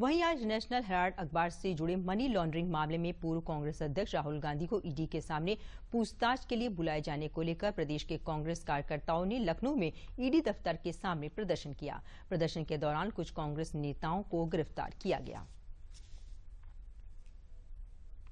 वहीं आज national Herald अखबार से जुड़े मनी लॉन्ड्रिंग मामले में पूर्व कांग्रेस अध्यक्ष राहुल गांधी को ईडी के सामने पूछताछ के लिए बुलाए जाने को लेकर प्रदेश के कांग्रेस कार्यकर्ताओं ने लखनऊ में ईडी दफ्तर के सामने प्रदर्शन किया प्रदर्शन के दौरान कुछ कांग्रेस नेताओं को गिरफ्तार किया गया